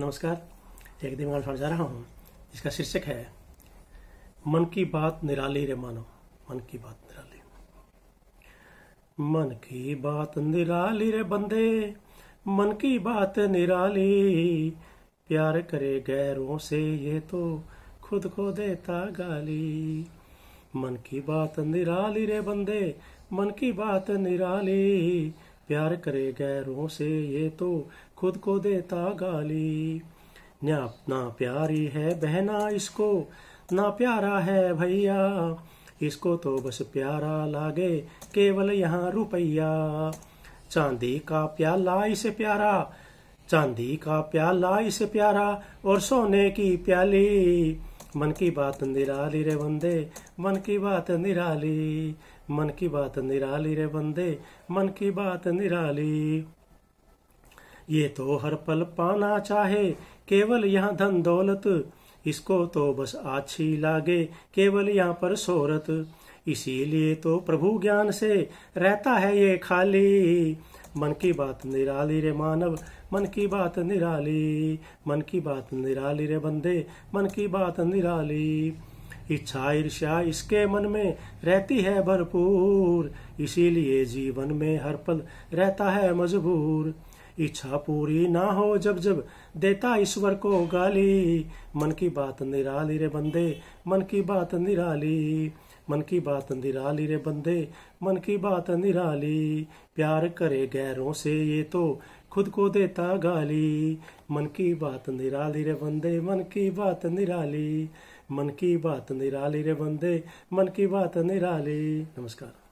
नमस्कार एक दिन मैं जा रहा हूँ इसका शीर्षक है मन की बात निराली रे मानो मन की बात निराली मन की बात निराली रे बंदे मन की बात निराली प्यार करे गैरों से ये तो खुद को देता गाली मन की बात निराली रे बंदे मन की बात निराली प्यार करे गैरों से ये तो खुद को देता गाली ना ना प्यारी है बहना इसको ना प्यारा है भैया इसको तो बस प्यारा लागे केवल यहाँ रुपया चांदी का प्याला इसे प्यारा चांदी का प्याला इसे प्यारा और सोने की प्याली मन की बात निराली रे बंदे मन की बात निराली मन की बात निराली रे बंदे मन की बात निराली ये तो हर पल पाना चाहे केवल यहाँ धन दौलत इसको तो बस अच्छी लागे केवल यहाँ पर सोरत इसीलिए तो प्रभु ज्ञान से रहता है ये खाली मन की बात निराली रे मानव मन की बात निराली मन की बात निराली रे बंदे मन की बात निराली इच्छा ईर्ष्या इसके मन में रहती है भरपूर इसीलिए जीवन में हर पल रहता है मजबूर इच्छा पूरी ना हो जब जब देता ईश्वर को गाली मन की बात निराली रे बंदे मन की बात निराली मन की बात निराली रे बंदे मन की बात निराली प्यार करे गैरों से ये तो खुद को देता गाली मन की बात निराली रे बंदे मन की बात निराली मन की बात निराली रे बंदे मन की बात निराली नमस्कार